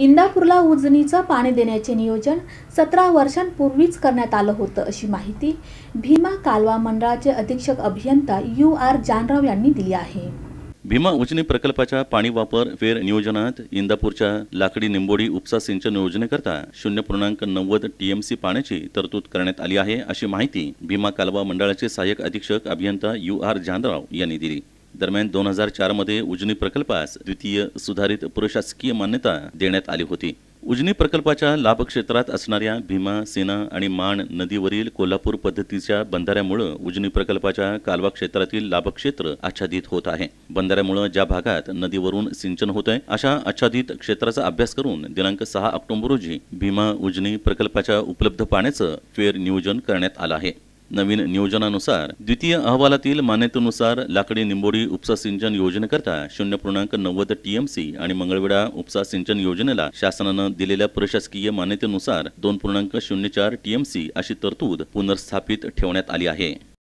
इंदापूरला उजनीचं पाणी देण्याचे नियोजन सतरा वर्षांपूर्वीच करण्यात आलं होतं अशी माहिती भीमा कालवा मंडळाचे अधीक्षक अभियंता यू आर जानराव यांनी दिली आहे भीमा उजनी प्रकल्पाच्या पाणी वापर फेर नियोजनात इंदापूरच्या लाकडी निंबोडी उपसा सिंचन योजनेकरता शून्य पूर्णांक नव्वद टीएमसी पाण्याची तरतूद करण्यात आली आहे अशी माहिती भीमा कालवा मंडळाचे सहाय्यक अधीक्षक अभियंता यू आर जानराव यांनी दिली दरम्यान दोन हजार मध्ये उजनी प्रकल्पास द्वितीय सुधारित प्रशासकीय मान्यता देण्यात आली होती उजनी प्रकल्पाच्या लाभक्षेत्रात असणाऱ्या भीमा सेना आणि माण नदीवरील कोल्हापूर पद्धतीच्या बंधाऱ्यामुळे उजनी प्रकल्पाच्या कालवा क्षेत्रातील लाभक्षेत्र आच्छादित होत आहे बंधाऱ्यामुळे ज्या भागात नदीवरून सिंचन होत आहे अशा आच्छादित क्षेत्राचा अभ्यास करून दिनांक सहा ऑक्टोबर रोजी भीमा उजनी प्रकल्पाच्या उपलब्ध पाण्याचं फेर नियोजन करण्यात आलं आहे नवीन नियोजनानुसार द्वितीय अहवालातील मान्यतेनुसार लाकडी निंबोडी उपसा सिंचन योजनेकरता शून्य पूर्णांक नव्वद टीएमसी आणि मंगळवेढा उपसा सिंचन योजनेला शासनानं दिलेल्या प्रशासकीय मान्यतेनुसार दोन पूर्णांक शून्य चार टीएमसी अशी तरतूद पुनर्स्थापित ठेवण्यात आली आहे